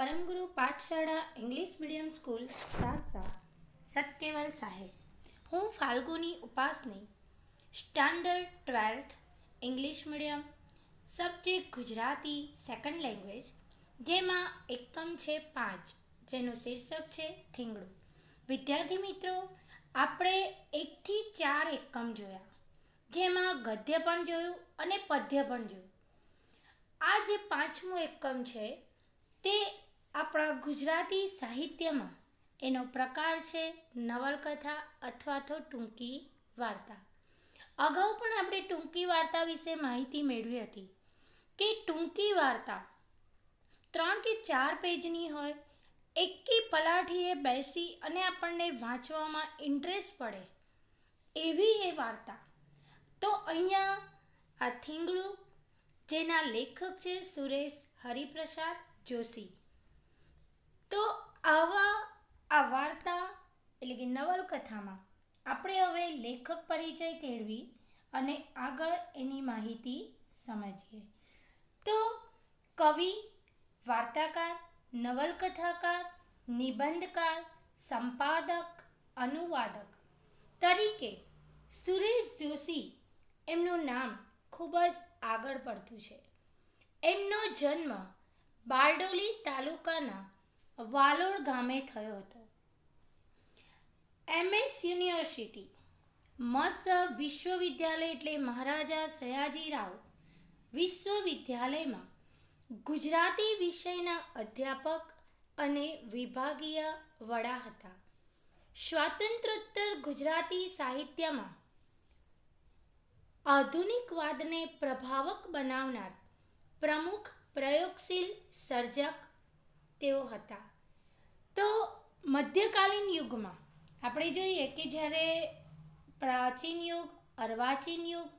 પરમગુરુ Pathshala English medium school Tarsa Satkeval Saheb હું Falguni Upasani standard twelfth English medium subject Gujarati second language જેમાં એકમ છે પાંચ જેનું શીર્ષક છે થીંગડું વિદ્યાર્થી મિત્રો આપણે એકથી ચાર એકમ જોયા જેમાં ગદ્ય પણ જોયું અને પદ્ય પણ જોયું આ જે પાંચમું એકમ છે તે આપણા ગુજરાતી સાહિત્યમાં એનો પ્રકાર છે નવલકથા અથવા તો ટૂંકી વાર્તા અગાઉ પણ આપણે ટૂંકી વાર્તા વિશે માહિતી મેળવી હતી કે ટૂંકી વાર્તા ત્રણ કે ચાર પેજની હોય એકી પલાઠીએ બેસી અને આપણને વાંચવામાં ઇન્ટરેસ્ટ પડે એવી એ વાર્તા તો અહીંયા આ થીંગડું જેના લેખક છે સુરેશ હરિપ્રસાદ જોશી તો આવા આ વાર્તા એટલે કે નવલકથામાં આપણે હવે લેખક પરિચય કેળવી અને આગળ એની માહિતી સમજીએ તો કવિ વાર્તાકાર નવલકથાકાર નિબંધકાર સંપાદક અનુવાદક તરીકે સુરેશ જોશી એમનું નામ ખૂબ જ આગળ પડતું છે એમનો જન્મ બારડોલી તાલુકાના વાલોડ ગામે થયો હતો એમએસ યુનિવર્સિટી મસ્ત વિશ્વવિદ્યાલય એટલે મહારાજા સયાજીરાવ વિશ્વવિદ્યાલયમાં ગુજરાતી વિષયના અધ્યાપક અને વિભાગીય વડા હતા સ્વાતંત્ર્યોત્તર ગુજરાતી સાહિત્યમાં આધુનિકવાદને પ્રભાવક બનાવનાર પ્રમુખ પ્રયોગશીલ સર્જક તેઓ હતા તો મધ્યકાલીન યુગમાં આપણે જોઈએ કે જ્યારે પ્રાચીન યુગ અર્વાચીન યુગ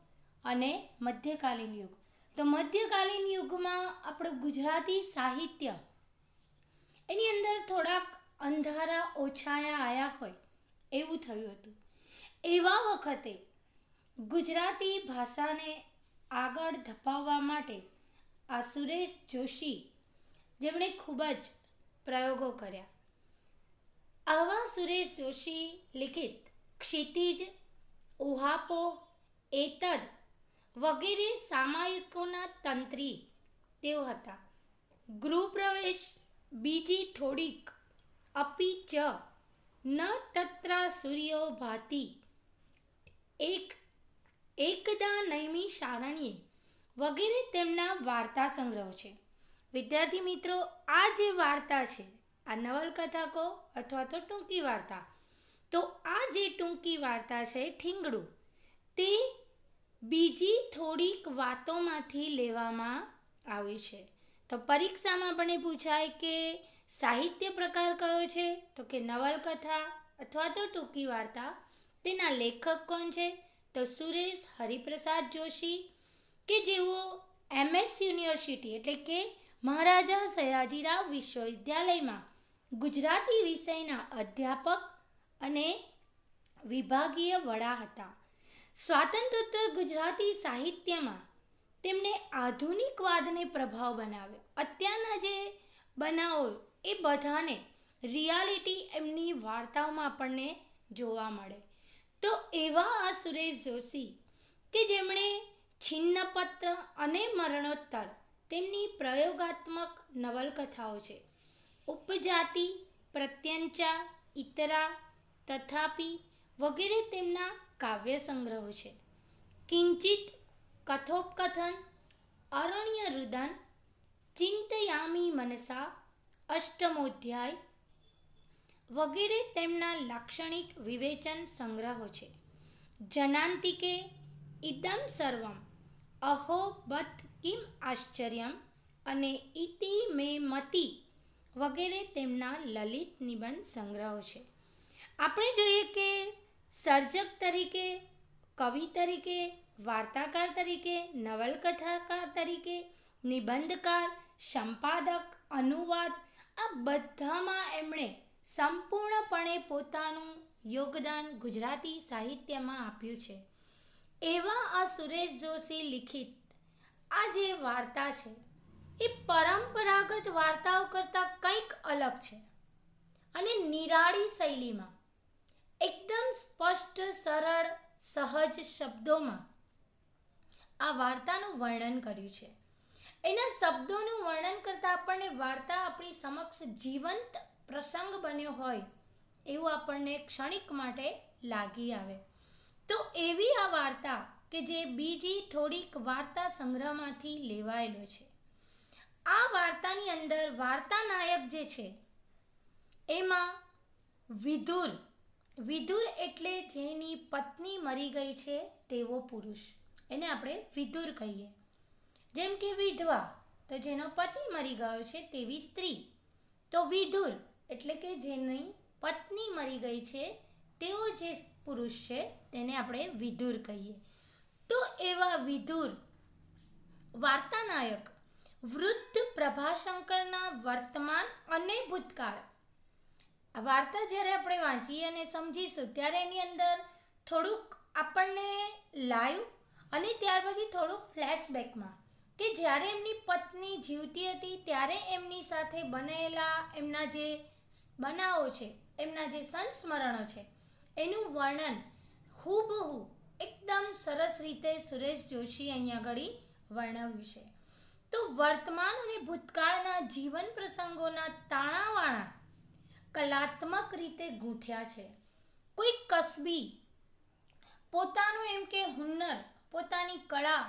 અને મધ્યકાલીન યુગ તો મધ્યકાલીન યુગમાં આપણું ગુજરાતી સાહિત્ય એની અંદર થોડાક અંધારા ઓછાયા આવ્યા હોય એવું થયું હતું એવા વખતે ગુજરાતી ભાષાને આગળ ધપાવવા માટે આ સુરેશ જોશી જેમણે ખૂબ જ પ્રયોગો કર્યા આવા સુરેશ જોશી લિખિત ક્ષિતિજ ઉહાપો એતદ વગેરે સામાયિકોના તંત્રી તેઓ હતા ગૃહપ્રવેશ બીજી થોડીક અપી ચ ન તત્ર સૂર્યો ભાતી એક એકદા નૈમી શારણ્ય વગેરે તેમના વાર્તા સંગ્રહ છે વિદ્યાર્થી મિત્રો આ જે વાર્તા છે આ નવલકથા કહો અથવા તો ટૂંકી વાર્તા તો આ જે ટૂંકી વાર્તા છે ઠીંગડું તે બીજી થોડીક વાતોમાંથી લેવામાં આવી છે તો પરીક્ષામાં પણ એ પૂછાય કે સાહિત્ય પ્રકાર કયો છે તો કે નવલકથા અથવા તો ટૂંકી વાર્તા તેના લેખક કોણ છે તો સુરેશ હરિપ્રસાદ જોશી કે જેઓ એમએસ યુનિવર્સિટી એટલે કે મહારાજા સયાજીરાવ વિશ્વવિદ્યાલયમાં ગુજરાતી વિષયના અધ્યાપક અને વિભાગીય વડા હતા સ્વાતંત્ર ગુજરાતી સાહિત્યમાં તેમણે આધુનિકવાદને પ્રભાવ બનાવ્યો અત્યારના જે બનાવો એ બધાને રિયાલિટી એમની વાર્તાઓમાં આપણને જોવા મળે તો એવા આ સુરેશ જોશી કે જેમણે છિન્નપત્ર અને મરણોત્તર તેમની પ્રયોગાત્મક નવલકથાઓ છે ઉપજાતિ પ્રત્યંચા ઇતરા તથાપી વગેરે તેમના કાવ્ય સંગ્રહો છે કિંચિત કથોપકથન અરણ્ય રુદન ચિંતયામી મનસા અષ્ટમોધ્યાય વગેરે તેમના લાક્ષણિક વિવેચન સંગ્રહો છે જનાંતિકે ઇદમ સર્વમ અહો બત કિમ આશ્ચર્યમ અને ઇતિ મે મતિ વગેરે તેમના લલિત નિબંધ સંગ્રહો છે આપણે જોઈએ કે સર્જક તરીકે કવિ તરીકે વાર્તાકાર તરીકે નવલકથાકાર તરીકે નિબંધકાર સંપાદક અનુવાદ આ બધામાં એમણે સંપૂર્ણપણે પોતાનું યોગદાન ગુજરાતી સાહિત્યમાં આપ્યું છે એવા આ સુરેશ જોશી લિખિત આ જે વાર્તા છે એ પરંપરાગત વાર્તાઓ કરતાં કંઈક અલગ છે અને નિરાળી શૈલીમાં એકદમ સ્પષ્ટ સરળ સહજ શબ્દોમાં આ વાર્તાનું વર્ણન કર્યું છે એના શબ્દોનું વર્ણન કરતાં આપણને વાર્તા આપણી સમક્ષ જીવંત પ્રસંગ બન્યો હોય એવું આપણને ક્ષણિક માટે લાગી આવે તો એવી આ વાર્તા કે જે બીજી થોડીક વાર્તા સંગ્રહમાંથી લેવાયેલો છે આ વાર્તાની અંદર વાર્તા નાયક જે છે એમાં વિધુર વિધુર એટલે જેની પત્ની મરી ગઈ છે તેવો પુરુષ એને આપણે વિધુર કહીએ જેમ કે વિધવા તો જેનો પતિ મરી ગયો છે તેવી સ્ત્રી તો વિધુર એટલે કે જેની પત્ની મરી ગઈ છે તેવો જે પુરુષ છે તેને આપણે વિધુર કહીએ તો એવા વિધુર વાર્તાનાયક વૃદ્ધ પ્રભાશંકરના વર્તમાન અને ભૂતકાળ આ વાર્તા જ્યારે આપણે વાંચી અને સમજીશું ત્યારે એની અંદર થોડુંક આપણને લાઈવ અને ત્યાર પછી થોડુંક ફ્લેશબેકમાં કે જ્યારે એમની પત્ની જીવતી હતી ત્યારે એમની સાથે બનેલા એમના જે બનાવો છે એમના જે સંસ્મરણો છે એનું વર્ણન હુબહુ એકદમ સરસ રીતે સુરેશ જોશી અહીંયા આગળ વર્ણવ્યું છે તો વર્તમાન અને ભૂતકાળના જીવન પ્રસંગોના તાણાવાણા કલાત્મક રીતે ગૂંથ્યા છે કોઈ કસબી પોતાનું એમ કે હુન્નર પોતાની કળા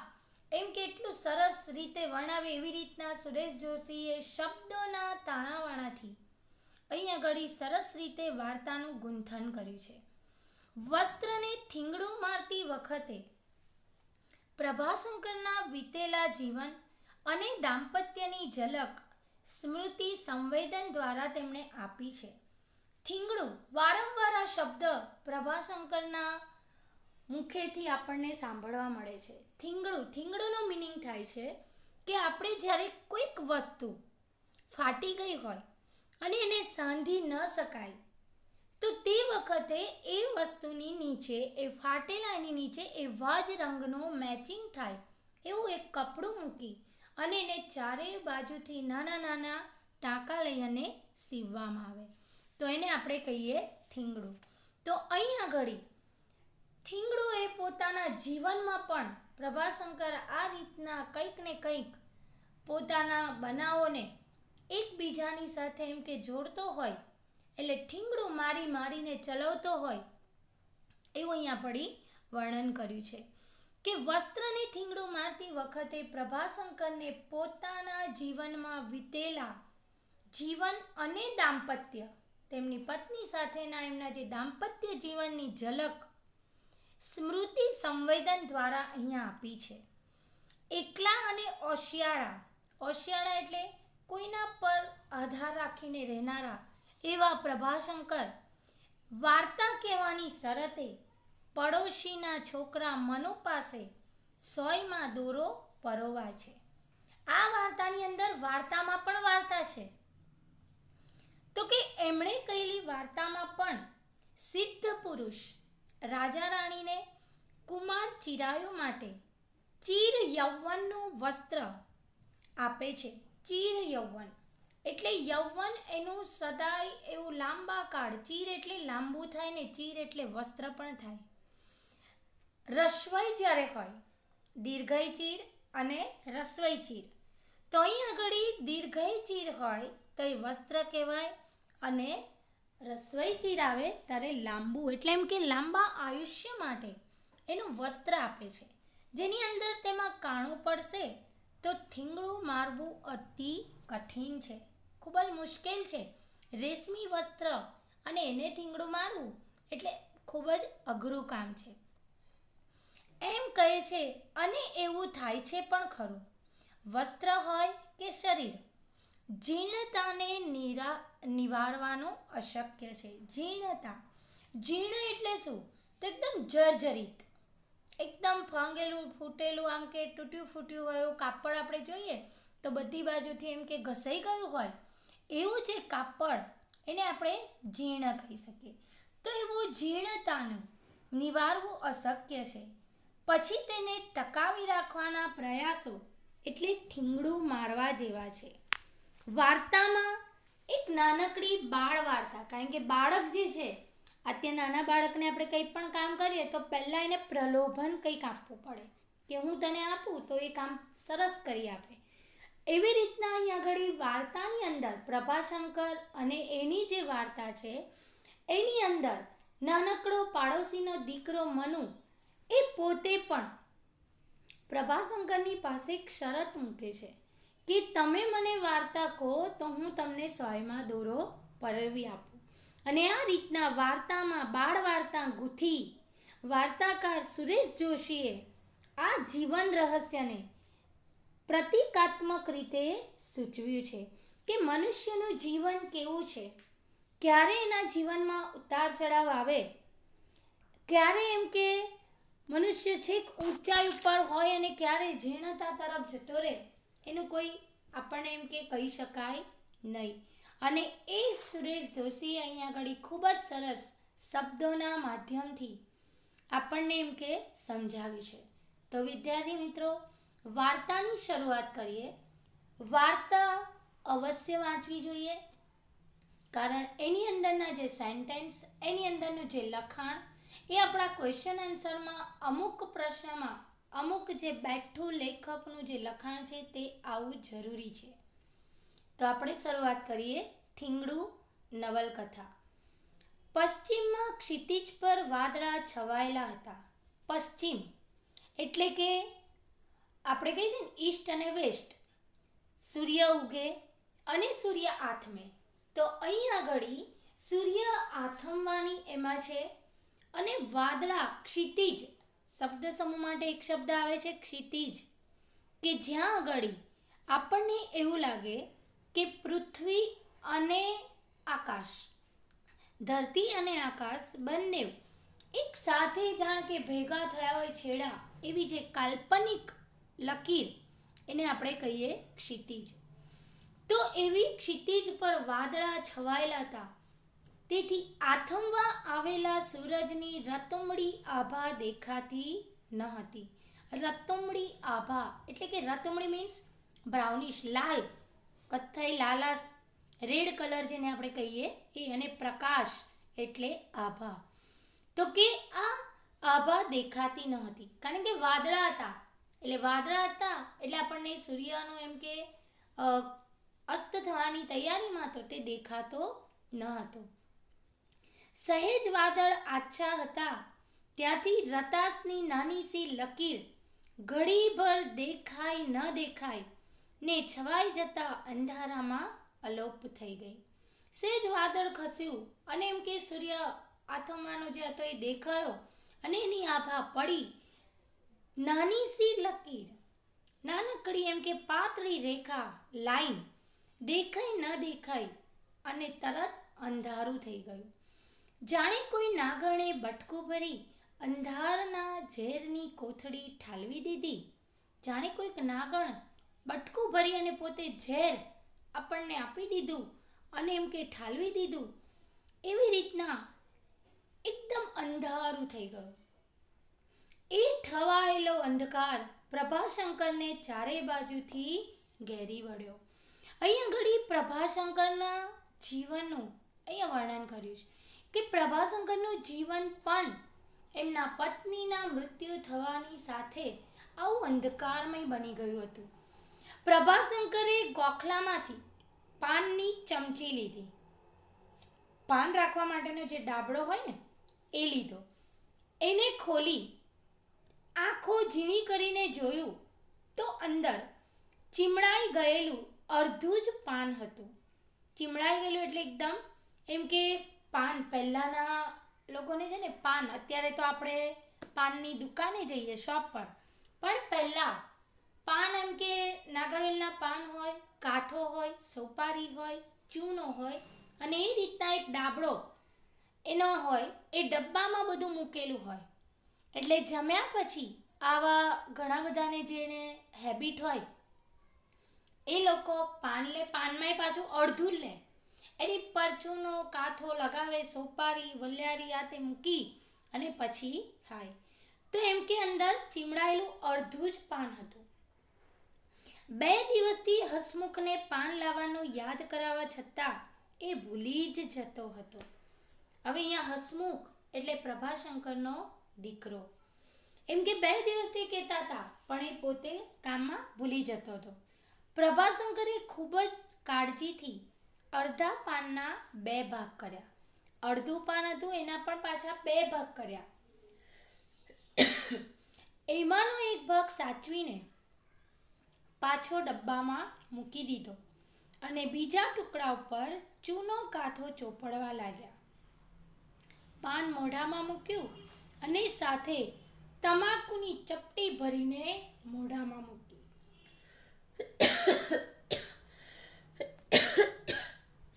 એમ કેટલું સરસ રીતે વર્ણવે એવી રીતના સુરેશ જોશીએ શબ્દોના તાણાવાણાથી અહીં આગળ સરસ રીતે વાર્તાનું ગૂંથન કર્યું છે વસ્ત્રને થીંગડું મારતી વખતે પ્રભાશંકરના વીતેલા જીવન અને દાંપત્યની ઝલક સ્મૃતિ સંવેદન દ્વારા તેમણે આપી છે થીંગડું વારંવાર આ શબ્દ પ્રભાશંકરના મુખેથી આપણને સાંભળવા મળે છે થીંગડું થીંગડુંનો મિનિંગ થાય છે કે આપણે જ્યારે કોઈક વસ્તુ ફાટી ગઈ હોય અને એને સાંધી ન શકાય વખતે એ વસ્તુની નીચે એ ફાટેલા નીચે એવા જ રંગનો મેચિંગ થાય એવું એક કપડું મૂકી અને એને ચારેય બાજુથી નાના નાના ટાંકા લઈ અને સીવવામાં આવે તો એને આપણે કહીએ થીંગડું તો અહીંયા ઘડી થીંગડું એ પોતાના જીવનમાં પણ પ્રભાશંકર આ રીતના કંઈક ને કંઈક પોતાના બનાવોને એકબીજાની સાથે એમ કે જોડતો હોય એટલે ઠીંગડું મારી મારીને ચલાવતો હોય એવું અહીંયા પડી વર્ણન કર્યું છે કે વસ્ત્રને ઠીંગડું મારતી વખતે પ્રભાશંકરને પોતાના જીવનમાં વીતેલા જીવન અને દાંપત્ય તેમની પત્ની સાથેના એમના જે દાંપત્ય જીવનની ઝલક સ્મૃતિ સંવેદન દ્વારા અહીંયા આપી છે એકલા અને ઓશિયાળા ઓશિયાળા એટલે કોઈના પર આધાર રાખીને રહેનારા એવા પ્રભાશંકર વાર્તા કહેવાની શરતે પડોશીના છોકરા મનુ પાસે સોયમાં દોરો પરોવાય છે આ વાર્તાની અંદર વાર્તામાં પણ વાર્તા છે તો કે એમણે કહેલી વાર્તામાં પણ સિદ્ધ પુરુષ રાજા રાણીને કુમાર ચિરાયો માટે ચીર યૌવનનું વસ્ત્ર આપે છે ચીર યૌવન એટલે યૌવન એનું સદાય એવું લાંબા કાળ ચીર એટલે લાંબુ થાય ને ચીર એટલે વસ્ત્ર પણ થાય રસ્વય જ્યારે હોય દીર્ઘય ચીર અને રસ્વય ચીર તો અહીં આગળ દીર્ઘય ચીર હોય તો એ વસ્ત્ર કહેવાય અને રસવાઈ ચીર આવે ત્યારે લાંબુ એટલે એમ કે લાંબા આયુષ્ય માટે એનું વસ્ત્ર આપે છે જેની અંદર તેમાં કાણું પડશે તો થીંગડું મારવું અતિ કઠિન છે ખૂબ જ મુશ્કેલ છે રેશમી વસ્ત્ર અને એને થીંગડું મારવું એટલે ખૂબ જ અઘરું કામ છે એમ કહે છે અને એવું થાય છે પણ ખરું વસ્ત્ર હોય કે શરીર જીર્ણતાને નિરા નિવારવાનું અશક્ય છે જીર્ણતા જીર્ણ એટલે શું તો એકદમ જર્જરિત એકદમ ફાંગેલું ફૂટેલું આમ કે તૂટ્યું ફૂટ્યું હોય એવું કાપડ આપણે જોઈએ તો બધી બાજુથી એમ કે ઘસાઈ ગયું હોય એવું જે કાપડ એને આપણે જીર્ણ કહી શકીએ તો એવું જીર્ણતાનું નિવારવું અશક્ય છે પછી તેને ટકાવી રાખવાના પ્રયાસો એટલે ઠીંગડું મારવા જેવા છે વાર્તામાં એક નાનકડી બાળ વાર્તા કારણ કે બાળક જે છે અત્યારે નાના બાળકને આપણે કંઈ પણ કામ કરીએ તો પહેલાં એને પ્રલોભન કંઈક આપવું પડે કે હું તને આપું તો એ કામ સરસ કરી આપે એવી રીતના અહીંયા આગળ વાર્તાની અંદર પ્રભાશંકર અને એની જે વાર્તા છે એની અંદર નાનકડો પાડોશીનો દીકરો મનુ એ પોતે પણ પ્રભાશંકરની પાસે એક શરત મૂકે છે કે તમે મને વાર્તા કહો તો હું તમને સોયમાં દોરો પરવી આપું અને આ રીતના વાર્તામાં બાળ વાર્તા ગૂંથી વાર્તાકાર સુરેશ જોશીએ આ જીવન રહસ્યને પ્રતિકાત્મક રીતે સૂચવ્યું છે કે મનુષ્યનું જીવન કેવું છે ક્યારે એના જીવનમાં ઉતાર ચઢાવ આવે ક્યારે એમ કે મનુષ્ય છેક ઊંચાઈ ઉપર હોય અને ક્યારે જીર્ણતા તરફ જતો રહે એનું કોઈ આપણને એમ કે કહી શકાય નહીં અને એ સુરેશ જોશી અહીંયા આગળ ખૂબ જ સરસ શબ્દોના માધ્યમથી આપણને એમ કે સમજાવ્યું છે તો વિદ્યાર્થી મિત્રો વાર્તાની શરૂઆત કરીએ વાર્તા અવશ્ય વાંચવી જોઈએ કારણ એની અંદરના જે સેન્ટેન્સ એની અંદરનું જે લખાણ એ આપણા ક્વેશ્ચન આન્સરમાં અમુક પ્રશ્નમાં અમુક જે બેઠું લેખકનું જે લખાણ છે તે આવું જરૂરી છે તો આપણે શરૂઆત કરીએ થીંગડું નવલકથા પશ્ચિમમાં ક્ષિતિજ પર વાદળા છવાયેલા હતા પશ્ચિમ એટલે કે આપણે કહીએ છીએ ને ઈસ્ટ અને વેસ્ટ સૂર્ય ઉગે અને સૂર્ય આથમે તો અહીં આગળ સૂર્ય આથમવાની એમાં છે અને વાદળા ક્ષિતિજ શબ્દ સમૂહ માટે એક શબ્દ આવે છે ક્ષિતિજ કે જ્યાં આગળ આપણને એવું લાગે કે પૃથ્વી અને આકાશ ધરતી અને આકાશ બંને એક સાથે જાણ કે ભેગા થયા હોય છેડા એવી જે કાલ્પનિક લકીર એને આપણે કહીએ ક્ષિતિજ તો એવી ક્ષિતિજ પર વાદળા છવાયેલા હતા તેથી આથમવા આવેલા સૂરજની રતમડી આભા દેખાતી ન હતી રતમડી આભા એટલે કે રતમડી મીન્સ બ્રાઉનિશ લાલ કથ્થઈ લાલાસ રેડ કલર જેને આપણે કહીએ એ અને પ્રકાશ એટલે આભા તો કે આ આભા દેખાતી ન હતી કારણ કે વાદળા હતા એટલે વાદળા હતા એટલે આપણને સૂર્યનું એમ કે અસ્ત થવાની તૈયારીમાં તો તે દેખાતો ન હતો સહેજ વાદળ આછા હતા ત્યાંથી રતાસની નાની સી લકીર ઘડીભર દેખાય ન દેખાય ને છવાઈ જતા અંધારામાં અલોપ થઈ ગઈ સહેજ વાદળ ખસ્યું અને એમ કે સૂર્ય આથમવાનો જે હતો એ દેખાયો અને એની આભા પડી નાની સી લકીર નાનકડી એમ કે પાતળી રેખા લાઈન દેખાય ન દેખાય અને તરત અંધારું થઈ ગયું જાણે કોઈ નાગણે બટકું ભરી અંધારના ઝેરની કોથળી ઠાલવી દીધી જાણે કોઈક નાગણ બટકું ભરી અને પોતે ઝેર આપણને આપી દીધું અને એમ કે ઠાલવી દીધું એવી રીતના એકદમ અંધારું થઈ ગયું એ ઠવાયેલો અંધકાર પ્રભાશંકરને ચારે બાજુથી ઘેરી વળ્યો અહીંયા ઘડી પ્રભાશંકરના જીવનનું અહીંયા વર્ણન કર્યું છે કે પ્રભાશંકરનું જીવન પણ એમના પત્નીના મૃત્યુ થવાની સાથે આવું અંધકારમય બની ગયું હતું પ્રભાશંકરે ગોખલામાંથી પાનની ચમચી લીધી પાન રાખવા માટેનો જે ડાબડો હોય ને એ લીધો એને ખોલી આંખો ઝીણી કરીને જોયું તો અંદર ચીમડાઈ ગયેલું અડધું જ પાન હતું ચીમડાઈ ગયેલું એટલે એકદમ એમ કે પાન પહેલાંના લોકોને છે ને પાન અત્યારે તો આપણે પાનની દુકાને જઈએ શોપ પર પણ પહેલાં પાન એમ કે નાગરવેલના પાન હોય કાથો હોય સોપારી હોય ચૂનો હોય અને એ રીતના એક ડાબડો એનો હોય એ ડબ્બામાં બધું મૂકેલું હોય એટલે જમ્યા પછી આવા ઘણા બધાને જેને હેબિટ હોય એ લોકો પાન લે પાનમાંય પાછું અડધું લે એની પરચુનો કાથો લગાવે સોપારી વલિયારી આ તે મૂકી અને પછી ખાય તો એમ કે અંદર ચીમડાયેલું અડધું જ પાન હતું બે દિવસથી હસમુખને પાન લાવવાનું યાદ કરાવવા છતાં એ ભૂલી જ જતો હતો હવે અહીંયા હસમુખ એટલે પ્રભાશંકરનો દીકરો એમ કે બે દિવસથી કહેતા હતા પણ એ પોતે કામમાં ભૂલી જતો હતો પ્રભાશંકરે ખૂબ જ કાળજીથી અડધા પાનના બે ભાગ કર્યા અડધું પાન હતું એના પણ પાછા બે ભાગ કર્યા એમાંનો એક ભાગ સાચવીને પાછો ડબ્બામાં મૂકી દીધો અને બીજા ટુકડા ઉપર ચૂનો કાથો ચોપડવા લાગ્યા પાન મોઢામાં મૂક્યું અને સાથે તમાકુની ચપટી ભરીને મોઢામાં મૂકી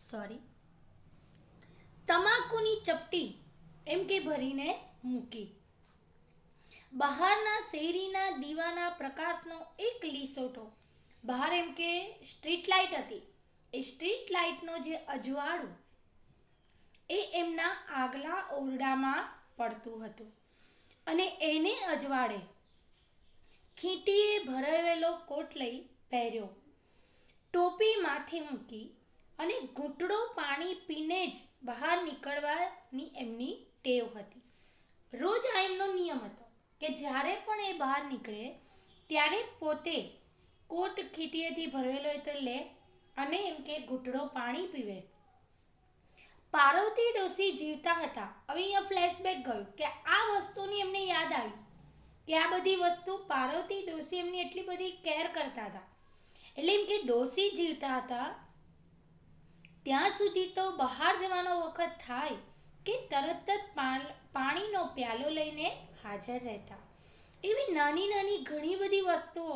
સોરી તમાકુની ચપટી એમ કે ભરીને મૂકી બહારના શેરીના દીવાના પ્રકાશનો એક લીસોટો બહાર એમ કે સ્ટ્રીટ લાઇટ હતી એ સ્ટ્રીટ લાઇટનો જે અજવાળું એ એમના આગલા ઓરડામાં પડતું હતું અને એને અજવાળે ખીટીએ ભરાવેલો કોટ લઈ પહેર્યો ટોપી માથે મૂકી અને ઘૂંટડો પાણી પીને જ બહાર નીકળવાની એમની ટેવ હતી રોજ આ એમનો નિયમ હતો કે જ્યારે પણ એ બહાર નીકળે ત્યારે પોતે કોટ ખીટીએથી ભરેલો હોય તો લે અને એમ કે ઘૂંટડો પાણી પીવે પાર્વતી ડોસી જીવતા હતા હવે અહીંયા ફ્લેશબેક ગયું કે આ વસ્તુની એમને યાદ આવી કે આ બધી વસ્તુ પાર્વતી ડોશી એમની એટલી બધી કેર કરતા હતા એટલે એમ કે ડોશી જીવતા હતા ત્યાં સુધી તો બહાર જવાનો વખત થાય કે તરત જ પાણીનો પ્યાલો લઈને હાજર રહેતા એવી નાની નાની ઘણી બધી વસ્તુઓ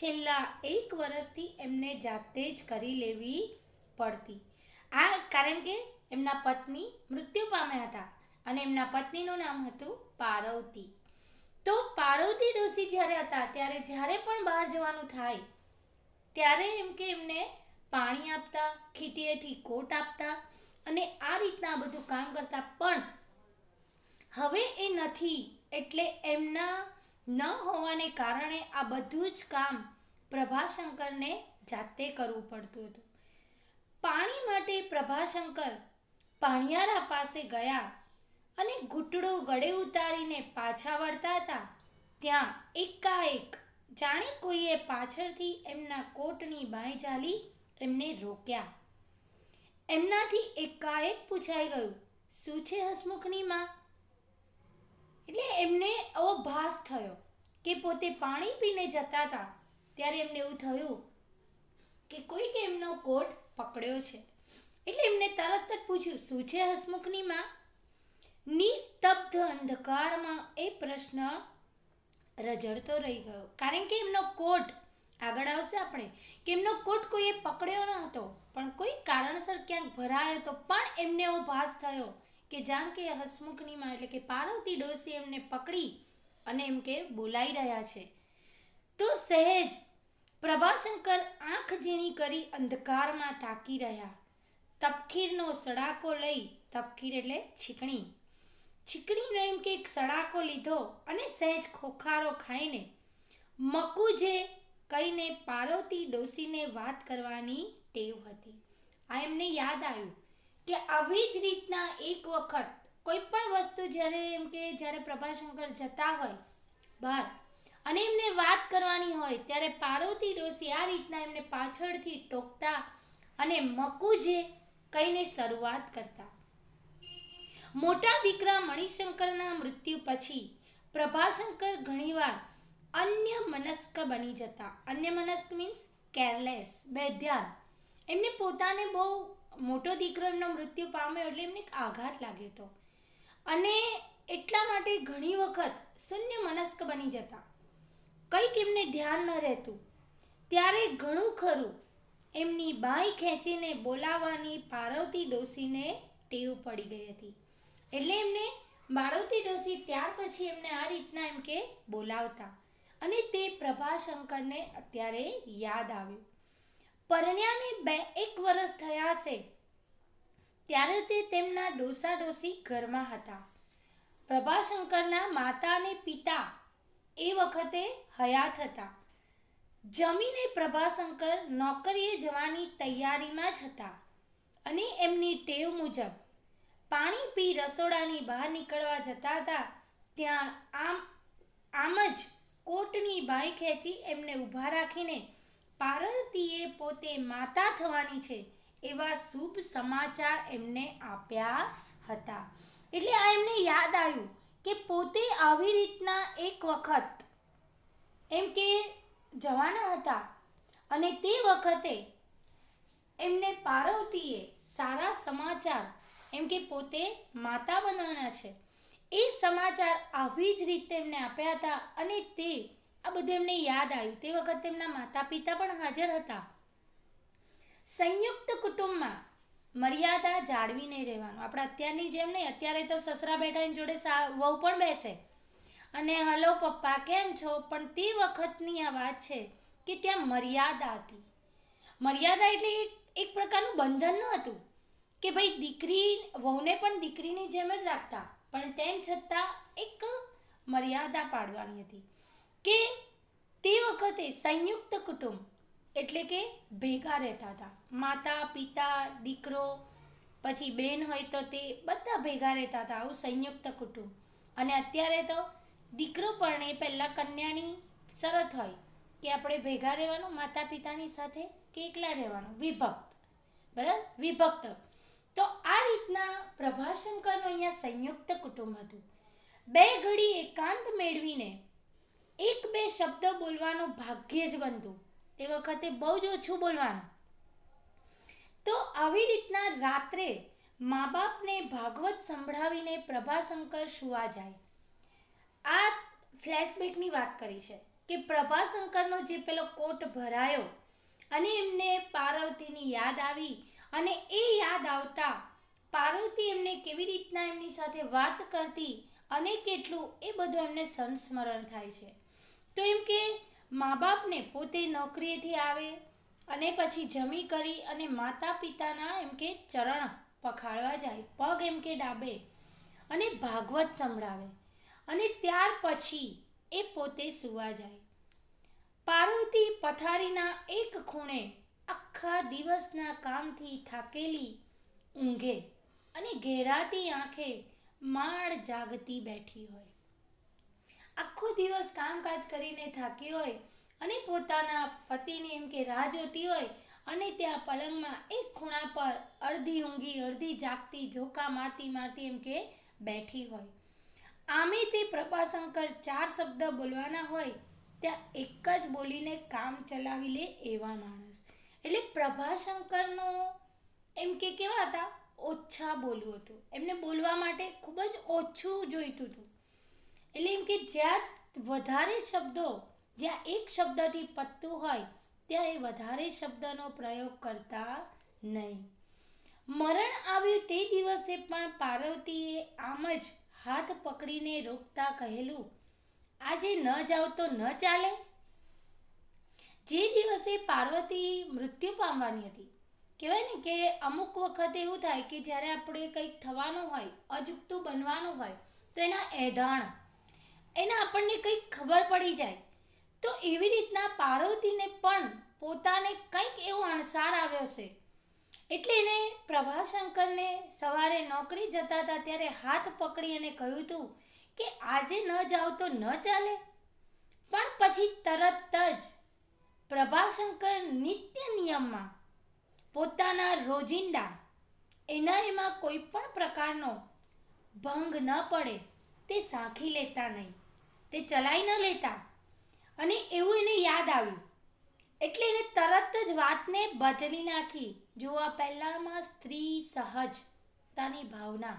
છેલ્લા એક વર્ષથી એમને જાતે જ કરી લેવી પડતી આ કારણ કે એમના પત્ની મૃત્યુ પામ્યા હતા અને એમના પત્નીનું નામ હતું પાર્વતી તો પાર્વતી ડોશી જ્યારે હતા ત્યારે જ્યારે પણ બહાર જવાનું થાય ત્યારે એમ કે એમને પાણી આપતા ખીટીએથી કોટ આપતા અને આ રીતના બધું કામ કરતા પણ હવે એ નથી એટલે એમના ન હોવાને કારણે આ બધું જ કામ પ્રભાશંકરને જાતે કરવું પડતું હતું પાણી માટે પ્રભાશંકર પાણિયારા પાસે ગયા અને ઘૂંટડો ગળે ઉતારીને પાછા વળતા હતા ત્યાં એકાએક જાણે કોઈએ પાછળથી એમના કોટની બાંય ઝાલી એમને રોક્યા એમનાથી એકાએક પૂછાઈ ગયું શું છે હસમુખની માં એટલે એમને અવભાસ થયો કે પોતે પાણી પીને જતા હતા ત્યારે એમને એવું થયું કે કોઈકે એમનો કોટ પકડ્યો છે એટલે એમણે તરત જ પૂછ્યું શું છે હસમુખની માં નિસ્તબ્ધ અંધકારમાં એ પ્રશ્ન રજડતો રહી ગયો કારણ કે એમનો કોટ આગળ આવશે આપણે કે એમનો કોટ કોઈએ પકડ્યો ન હતો પણ કોઈ કારણસર ક્યાંક ભરાયો તો પણ એમને એવો ભાસ થયો કે જાણ કે હસમુખની માં એટલે કે પાર્વતી ડોસી એમને પકડી અને એમ કે બોલાઈ રહ્યા છે તો સહેજ પ્રભાશંકર આંખ ઝીણી કરી અંધકારમાં તાકી રહ્યા તપખીરનો સડાકો લઈ તપખીર એટલે છીકણી છીકણીનો એમ કે એક સડાકો લીધો અને સહેજ ખોખારો ખાઈને મકુજે કહીને પાર્વતી ડોસીને વાત કરવાની ટેવ હતી આ એમને યાદ આવ્યું કે આવી જ રીતના એક વખત કોઈ પણ વસ્તુ જ્યારે એમ કે જ્યારે પ્રભાશંકર જતા હોય બહાર અને એમને વાત કરવાની હોય ત્યારે પાર્વતી ડોસી આ રીતના એમને પાછળથી ટોકતા અને મકુજે કહીને શરૂઆત કરતા મોટા દીકરા મણિશંકરના મૃત્યુ પછી પ્રભાશંકર ઘણીવાર અન્ય મનસ્ક બની જતા અન્ય મનસ્ક મીન્સ કેરલેસ બેધ્યાન એમને પોતાને બહુ મોટો દીકરો એમનો મૃત્યુ પામ્યો એટલે એમને એક આઘાત લાગ્યો હતો અને એટલા માટે ઘણી વખત શૂન્ય મનસ્ક બની જતા કંઈક એમને ધ્યાન ન રહેતું ત્યારે ઘણું ખરું એમની બાઈ ખેંચીને બોલાવવાની પારવતી ડોસીને ટેવ પડી ગઈ હતી એટલે એમને પાર્વતી ડોસી ત્યાર પછી એમને આ રીતના એમ કે બોલાવતા અને તે પ્રભાશંકરને અત્યારે યાદ આવ્યું પરણ્યાને બે એક વર્ષ થયા છે ત્યારે તે તેમના ડોસા ડોસી ઘરમાં હતા પ્રભાશંકરના માતા અને પિતા એ વખતે હયાત હતા જમીને પ્રભાશંકર નોકરીએ જવાની તૈયારીમાં જ હતા અને એમની ટેવ મુજબ પાણી પી રસોડાની બહાર નીકળવા જતા હતા ત્યાં આમ આમ જ કોટની બાઈ ખેંચી એમને ઊભા રાખીને પાર્વતીએ પોતે માતા થવાની છે એવા શુભ સમાચાર એમને આપ્યા હતા એટલે આ એમને યાદ આવ્યું કે પોતે આવી રીતના એક વખત એમ કે જવાના હતા અને તે વખતે એમને પાર્વતીએ સારા સમાચાર એમ કે પોતે માતા બનવાના છે એ સમાચાર આવી જ રીતે એમને આપ્યા હતા અને તે આ બધું એમને યાદ આવ્યું તે વખતે તેમના માતા પિતા પણ હાજર હતા સંયુક્ત કુટુંબમાં મર્યાદા જાળવીને રહેવાનું આપણે અત્યારની જેમ નહીં અત્યારે તો સસરા બેઠા એની જોડે વહુ પણ બેસે અને હલો પપ્પા કેમ છો પણ તે વખતની આ વાત છે કે ત્યાં મર્યાદા હતી મર્યાદા એટલે એક પ્રકારનું બંધન ન હતું કે ભાઈ દીકરી વહુને પણ દીકરીની જેમ જ રાખતા પણ તેમ છતાં એક મર્યાદા પાડવાની હતી કે તે વખતે સંયુક્ત કુટુંબ એટલે કે ભેગા રહેતા હતા માતા પિતા દીકરો પછી બેન હોય તો તે બધા ભેગા રહેતા હતા આવું સંયુક્ત કુટુંબ અને અત્યારે તો દીકરો પરણે પહેલાં કન્યાની શરત હોય કે આપણે ભેગા રહેવાનું માતા પિતાની સાથે કે એકલા રહેવાનું વિભક્ત બરાબર વિભક્ત તો આ રીતના પ્રભાશંકરનું અહીંયા સંયુક્ત કુટુંબ હતું બે ઘડી એકાંત મેળવીને એક બે શબ્દ બોલવાનું ભાગ્યે જ બનતું તે વખતે બહુ જ ઓછું બોલવાનું તો આવી રીતના રાત્રે મા બાપને ભાગવત સંભળાવીને પ્રભાશંકર સુવા જાય આ ફ્લેશબેકની વાત કરી છે કે પ્રભાશંકરનો જે પેલો કોટ ભરાયો અને એમને પાર્વતીની યાદ આવી અને એ યાદ આવતા પાર્વતી એમને કેવી રીતના એમની સાથે વાત કરતી અને કેટલું એ બધું એમને સંસ્મરણ થાય છે તો એમ કે મા બાપને પોતે નોકરીએથી આવે અને પછી જમી કરી અને માતા પિતાના એમ કે ચરણ પખાડવા જાય પગ એમ કે ડાબે અને ભાગવત સંભળાવે અને ત્યાર પછી એ પોતે સૂવા જાય પાર્વતી પથારીના એક ખૂણે આખા દિવસના કામથી થાકેલી ઊંઘે અને ઘેરાતી આંખે માળ જાગતી બેઠી હોય આખો દિવસ કામકાજ કરીને થાકી હોય અને પોતાના પતિની એમ કે રાહ જોતી હોય અને ત્યાં પલંગમાં એક ખૂણા પર અડધી ઊંઘી અડધી જાગતી ઝોકા મારતી મારતી એમ કે બેઠી હોય આમે તે પ્રભાશંકર ચાર શબ્દ બોલવાના હોય ત્યાં એક જ બોલીને કામ ચલાવી લે એવા માણસ એટલે પ્રભાશંકરનો એમ કે કેવા હતા ઓછા બોલવું હતું એમને બોલવા માટે ખૂબ જ ઓછું જોઈતું હતું એટલે એમ કે જ્યાં વધારે શબ્દો જ્યાં એક શબ્દથી પત્તું હોય ત્યાં એ વધારે શબ્દનો પ્રયોગ કરતા નહીં મરણ આવ્યું તે દિવસે પણ પાર્વતીએ આમ જ હાથ પકડીને રોકતા કહેલું આજે ન જાઓ તો ન ચાલે જે દિવસે પાર્વતી મૃત્યુ પામવાની હતી કહેવાય ને કે અમુક વખત એવું થાય કે જ્યારે આપણે કંઈક થવાનું હોય અજુકતું બનવાનું હોય તો એના એધાણ એના આપણને કંઈક ખબર પડી જાય તો એવી રીતના પાર્વતીને પણ પોતાને કંઈક એવો અણસાર આવ્યો છે એટલે એને પ્રભાશંકરને સવારે નોકરી જતા હતા ત્યારે હાથ પકડી અને કહ્યું હતું કે આજે ન જાઓ તો ન ચાલે પણ પછી તરત જ પ્રભાશંકર નિત્ય નિયમમાં પોતાના રોજિંદા એના એમાં કોઈ પણ પ્રકારનો ભંગ ન પડે તે સાંખી લેતા નહીં તે ચલાવી ન લેતા અને એવું એને યાદ આવ્યું એટલે એને તરત જ વાતને બદલી નાખી જોવા પહેલામાં સ્ત્રી સહજતાની ભાવના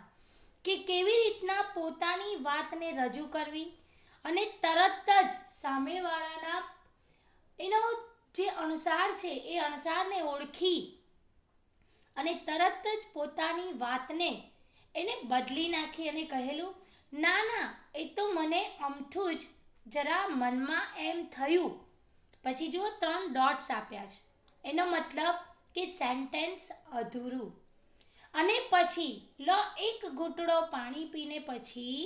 કે કેવી રીતના પોતાની વાતને રજૂ કરવી અને તરત જ સામેવાળાના એનો જે અણસાર છે એ અણસારને ઓળખી અને તરત જ પોતાની વાતને એને બદલી નાખી અને કહેલું ના ના એ તો મને અમઠું જ જરા મનમાં એમ થયું પછી જો ત્રણ ડોટ્સ આપ્યા છે એનો મતલબ કે સેન્ટેન્સ અધૂરું અને પછી લો એક ઘૂંટડો પાણી પીને પછી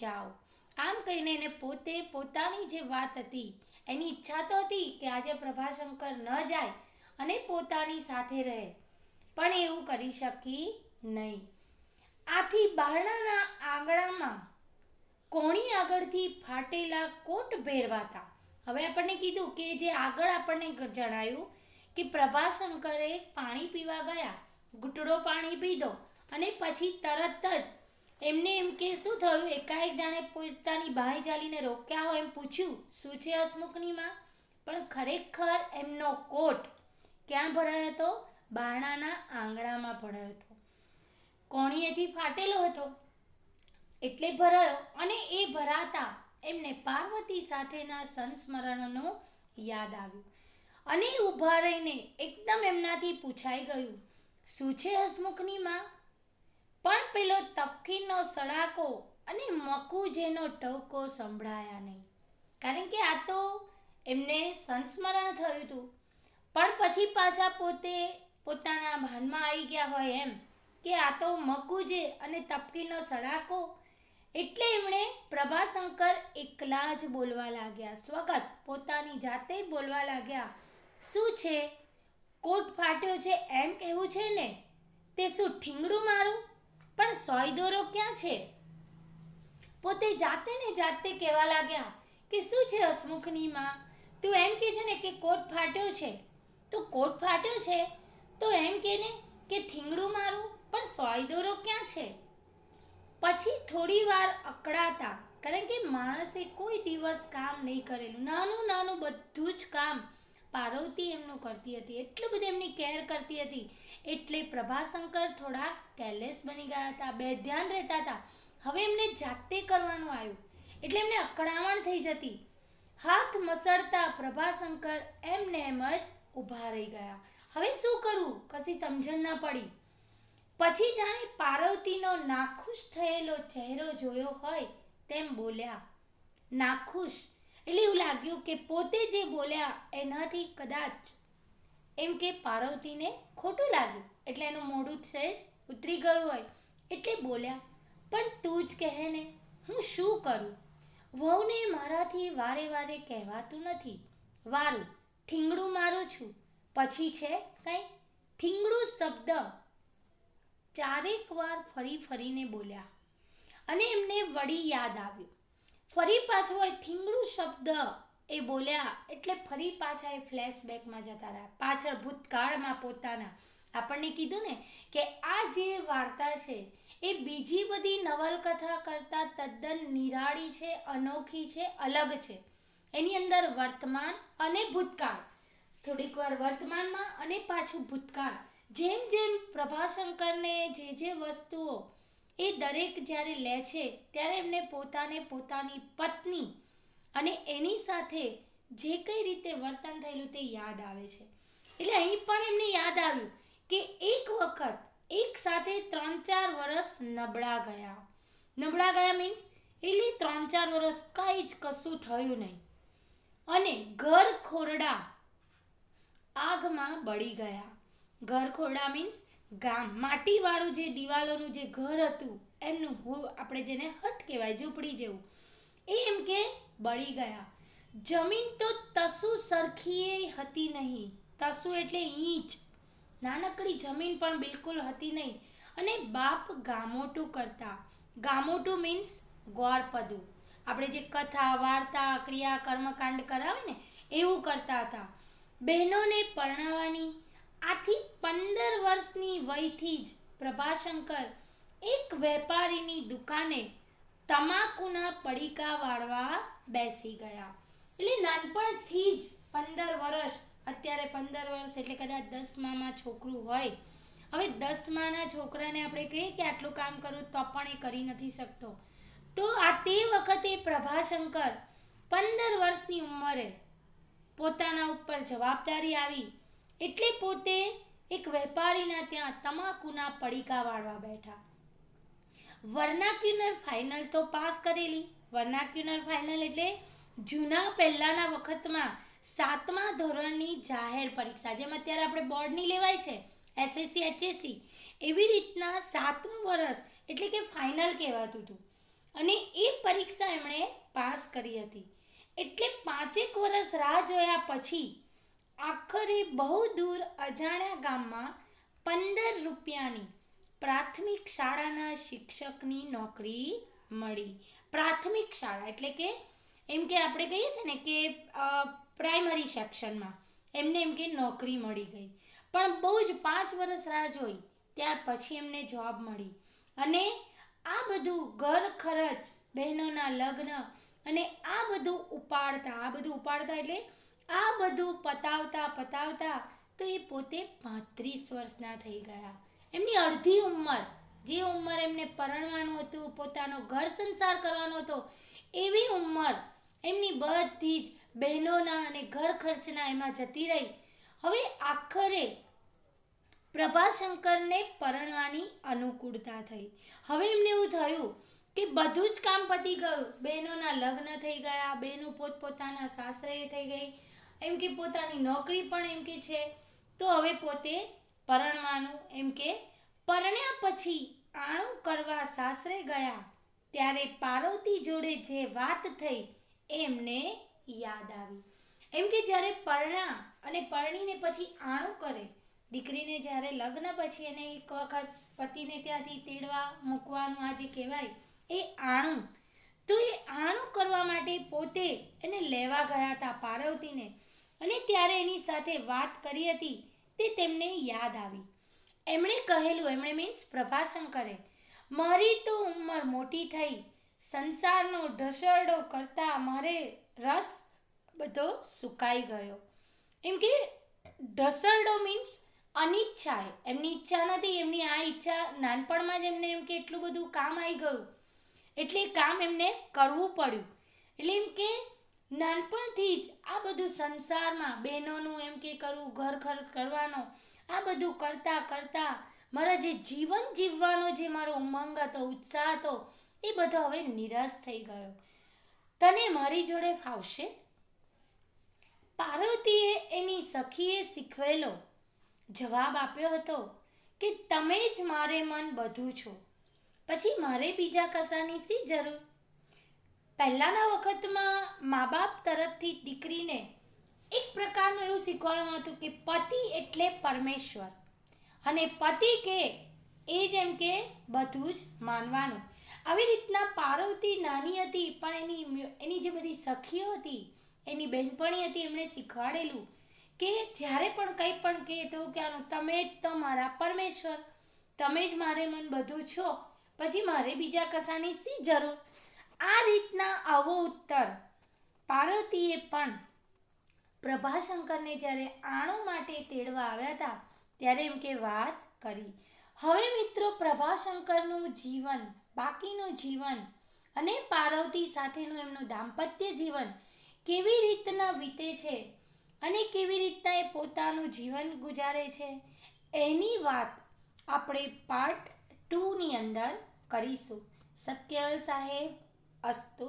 જાઓ આમ કહીને એને પોતે પોતાની જે વાત હતી એની ઈચ્છા તો હતી કે આજે પ્રભાશંકર ન જાય અને પોતાની સાથે રહે પણ એવું કરી શકી નહીં આથી બહારણાના આંગણામાં કોણી આગળથી ફાટેલા કોટ ભેરવાતા હવે આપણને કીધું કે જે આગળ આપણને જણાયું કે પ્રભાશંકરે પાણી પીવા ગયા ઘૂંટડો પાણી પીધો અને પછી તરત જ એમને એમ કે શું થયું એકાએક જાણે પોતાની ભાઈ ચાલીને રોક્યા હોય એમ પૂછ્યું શું છે હસમુખની પણ ખરેખર એમનો કોટ ક્યાં ભરાયો હતો બારણાના આંગણામાં ભરાયો હતો કોણીએથી ફાટેલો હતો એટલે ભરાયો અને એ ભરાતા એમને પાર્વતી સાથેના સંસ્મરણોનો યાદ આવ્યું અને ઊભા રહીને એકદમ એમનાથી પૂછાઈ ગયું શું છે હસમુખની માં પણ પેલો તફકીરનો સડાકો અને મકુ જેનો ટવકો સંભળાયા નહીં કારણ કે આ તો એમને સંસ્મરણ થયું હતું પણ પછી પાછા પોતે પોતાના ભાનમાં આવી ગયા હોય એમ કે આ તો મકુજે અને તપકીનો સડાકો એટલે એમણે પ્રભાશંકર એકલા જ બોલવા લાગ્યા સ્વગત પોતાની જાતે બોલવા લાગ્યા શું છે કોટ ફાટ્યો છે એમ કહેવું છે ને તે શું ઠીંગડું મારું પણ સોય દોરો ક્યાં છે પોતે જાતે ને જાતે કહેવા લાગ્યા કે શું છે હસમુખની માં તું એમ કે છે ને કે કોટ ફાટ્યો છે તો કોટ ફાટ્યો છે તો એમ કે ને કે થીંગડું મારું પણ સોય દોરો ક્યાં છે પછી થોડી વાર અકળાતા કારણ કે માણસે કોઈ દિવસ કામ નહીં કરેલું નાનું નાનું બધું જ કામ પાર્વતી એમનું કરતી હતી એટલું બધું એમની કેર કરતી હતી એટલે પ્રભાશંકર થોડા કેરલેસ બની ગયા હતા બે ધ્યાન રહેતા હતા હવે એમને જાતે કરવાનું આવ્યું એટલે એમને અકળામણ થઈ જતી હાથ મસળતા પ્રભાશંકર એમને એમ જ ઊભા રહી ગયા હવે શું કરવું કશી સમજણ ના પડી પછી જાણે પાર્વતીનો નાખુશ થયેલો ચહેરો જોયો હોય તેમ બોલ્યા નાખુશ એટલે એવું લાગ્યું કે પોતે જે બોલ્યા એનાથી કદાચ એમ કે પાર્વતીને ખોટું લાગ્યું એટલે એનું મોઢું છે ઉતરી ગયું હોય એટલે બોલ્યા પણ તું જ કહે ને હું શું કરું વહુને મારાથી વારે વારે કહેવાતું નથી વારું ઠીંગડું મારું છું પછી છે કંઈ ઠીંગડું શબ્દ ચારેક વાર ફરી ફરીને બોલ્યા અને એમને વળી યાદ આવ્યું ફરી પાછો એ ઠીંગડું શબ્દ એ બોલ્યા એટલે ફરી પાછા એ ફ્લેશબેકમાં જતા રહ્યા પાછળ ભૂતકાળમાં પોતાના આપણને કીધું ને કે આ જે વાર્તા છે એ બીજી બધી નવલકથા કરતાં તદ્દન નિરાળી છે અનોખી છે અલગ છે એની અંદર વર્તમાન અને ભૂતકાળ થોડીક વાર વર્તમાનમાં અને પાછું ભૂતકાળ જેમ જેમ પ્રભાશંકરને જે જે વસ્તુઓ એ દરેક જ્યારે લે છે ત્યારે એમને પોતાને પોતાની પત્ની અને એની સાથે જે કઈ રીતે વર્તન થયેલું તે યાદ આવે છે એટલે અહીં પણ એમને યાદ આવ્યું કે એક વખત એક સાથે ત્રણ ચાર વર્ષ નબળા ગયા નબળા ગયા મીન્સ એટલે ત્રણ ચાર વર્ષ કાંઈ જ કશું થયું નહીં અને ઘર ખોરડા આગમાં બળી ગયા ઘર ખોરડા મીન્સ ગામ માટીવાળું જે દિવાલોનું જે ઘર હતું એમનું આપણે જેને હટ કહેવાય ઝૂંપડી જેવું એ એમ કે બળી ગયા જમીન તો તસુ સરખી હતી નહીં તસુ એટલે ઈંચ નાનકડી જમીન પણ બિલકુલ હતી નહીં અને બાપ ગામોટું કરતા ગામોટું મીન્સ ગોરપદું આપણે જે કથા વાર્તા ક્રિયા કર્મકાંડ કરાવે ને એવું કરતા હતા બહેનોને પરણાવવાની આથી પંદર વર્ષની વયથી જ પ્રભાશંકર એક વેપારીની દુકાને તમાકુના પડીકા વાળવા બેસી ગયા એટલે નાનપણથી જ પંદર વર્ષ અત્યારે પંદર વર્ષ એટલે કદાચ દસમામાં છોકરું હોય હવે દસમાના છોકરાને આપણે કહીએ કે આટલું કામ કરવું તો પણ એ કરી નથી શકતો તો આ તે વખતે પ્રભાશંકર પંદર વર્ષની ઉંમરે પોતાના ઉપર જવાબદારી આવી એટલે પોતે એક વેપારીના ત્યાં તમાકુના પડીકા વાળવા બેઠા વર્નાક્યુનર ફાઇનલ તો પાસ કરેલી વર્નાક્યુનર ફાઇનલ એટલે જૂના પહેલાંના વખતમાં સાતમા ધોરણની જાહેર પરીક્ષા જેમ અત્યારે આપણે બોર્ડની લેવાય છે એસએસસી એચએસસી એવી રીતના સાતમું વર્ષ એટલે કે ફાઇનલ કહેવાતું હતું અને એ પરીક્ષા એમણે પાસ કરી હતી એટલે પાંચેક વર્ષ રાહ જોયા પછી આખરે બહુ દૂર અજાણ્યા ગામમાં પંદર રૂપિયાની પ્રાથમિક શાળાના શિક્ષકની નોકરી મળી પ્રાથમિક શાળા એટલે કે એમ કે આપણે કહીએ છીએ ને કે પ્રાઇમરી સેક્શનમાં એમને એમ કે નોકરી મળી ગઈ પણ બહુ જ પાંચ વર્ષ રાહ જોઈ ત્યાર પછી એમને જોબ મળી અને આ બધું ઘર ખર્ચ બહેનોના લગ્ન અને આ બધું ઉપાડતા આ બધું ઉપાડતા એટલે આ બધું પતાવતા પતાવતા તો એ પોતે પાંત્રીસ વર્ષના થઈ ગયા એમની અડધી ઉંમર જે ઉંમર એમને પરણવાનું હતું પોતાનો ઘર સંસાર કરવાનો હતો એવી ઉંમર એમની બધી જ બહેનોના અને ઘર ખર્ચના એમાં જતી રહી હવે આખરે પ્રભાશંકરને પરણવાની અનુકૂળતા થઈ હવે એમને એવું થયું કે બધું જ કામ પતી ગયું બહેનોના લગ્ન થઈ ગયા બહેનો પોતપોતાના સાસરે થઈ ગઈ એમ કે પોતાની નોકરી પણ એમ કે છે તો હવે પોતે પરણવાનું એમ કે પરણ્યા પછી આણું કરવા સાસરે ગયા ત્યારે પાર્વતી જોડે જે વાત થઈ એમને યાદ આવી એમ કે જ્યારે પરણા અને પરણીને પછી આણું કરે દીકરીને જ્યારે લગ્ન પછી એને એક વખત પતિને ત્યાંથી તેડવા મૂકવાનું આ જે કહેવાય એ આણું તો એ આણું કરવા માટે પોતે એને લેવા ગયા હતા પાર્વતીને અને ત્યારે એની સાથે વાત કરી હતી તે તેમને યાદ આવી એમણે કહેલું એમણે મીન્સ પ્રભાશંકરે મારી તો ઉંમર મોટી થઈ સંસારનો ઢસરડો કરતાં મારે રસ બધો સુકાઈ ગયો એમ કે ઢસરડો મીન્સ અનિચ્છા એમની ઈચ્છા નથી એમની આ ઈચ્છા નાનપણમાં જ એમને એમ કે એટલું બધું કામ આવી ગયું એટલે કામ એમને કરવું પડ્યું એટલે એમ કે નાનપણથી જ આ બધું સંસારમાં બહેનોનું એમ કે કરવું ઘર ઘર કરવાનો આ બધું કરતાં કરતાં મારા જે જીવન જીવવાનો જે મારો ઉમંગ હતો ઉત્સાહ હતો એ બધો હવે નિરાશ થઈ ગયો તને મારી જોડે ફાવશે પાર્વતીએ એની સખીએ શીખવેલો જવાબ આપ્યો હતો કે તમે જ મારે મન બધું છો પછી મારે બીજા કશાની શી જરૂર પહેલાંના વખતમાં મા બાપ તરફથી દીકરીને એક પ્રકારનું એવું શીખવાડવામાં હતું કે પતિ એટલે પરમેશ્વર અને પતિ કે એ જેમ કે બધું જ માનવાનું આવી રીતના પાર્વતી નાની હતી પણ એની એની જે બધી સખીઓ હતી એની બહેનપણી હતી એમણે શીખવાડેલું કે જ્યારે પણ કંઈ પણ કહેતું કે તમે જ તો મારા પરમેશ્વર તમે જ મારે મન બધું છો પછી મારે બીજા કશાની શી જરૂર આ રીતના આવો ઉત્તર પાર્વતીએ પણ પ્રભાશંકરને જ્યારે આણો માટે તેડવા આવ્યા હતા ત્યારે એમ કે વાત કરી હવે મિત્રો પ્રભાશંકરનું જીવન બાકીનું જીવન અને પાર્વતી સાથેનું એમનું દાંપત્ય જીવન કેવી રીતના વીતે છે અને કેવી રીતના એ પોતાનું જીવન ગુજારે છે એની વાત આપણે પાર્ટ ટુની અંદર કરીશું સત્યલ સાહેબ અસ્તુ